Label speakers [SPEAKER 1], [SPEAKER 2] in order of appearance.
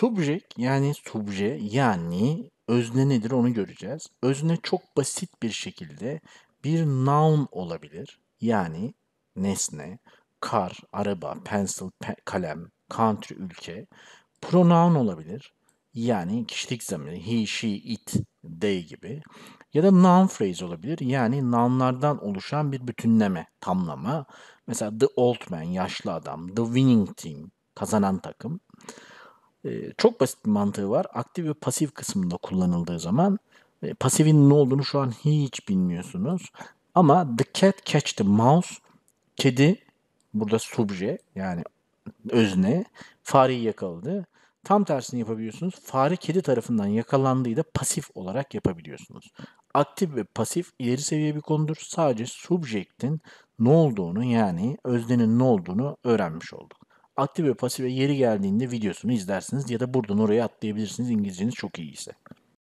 [SPEAKER 1] Subjek yani subje yani özne nedir onu göreceğiz. Özne çok basit bir şekilde bir noun olabilir. Yani nesne, kar, araba, pencil, pe kalem, country, ülke. Pronoun olabilir. Yani kişilik zamiri he, she, it, they gibi. Ya da noun phrase olabilir. Yani nounlardan oluşan bir bütünleme, tamlama. Mesela the old man, yaşlı adam, the winning team, kazanan takım. Ee, çok basit bir mantığı var. Aktif ve pasif kısmında kullanıldığı zaman e, pasifin ne olduğunu şu an hiç bilmiyorsunuz. Ama the cat catch the mouse kedi burada subje yani özne fareyi yakaladı. Tam tersini yapabiliyorsunuz. Fare kedi tarafından yakalandığı da pasif olarak yapabiliyorsunuz. Aktif ve pasif ileri seviye bir konudur. Sadece subjektin ne olduğunu yani öznenin ne olduğunu öğrenmiş olduk aktif ve pasif ve yeri geldiğinde videosunu izlersiniz ya da buradan oraya atlayabilirsiniz İngilizceniz çok iyi ise.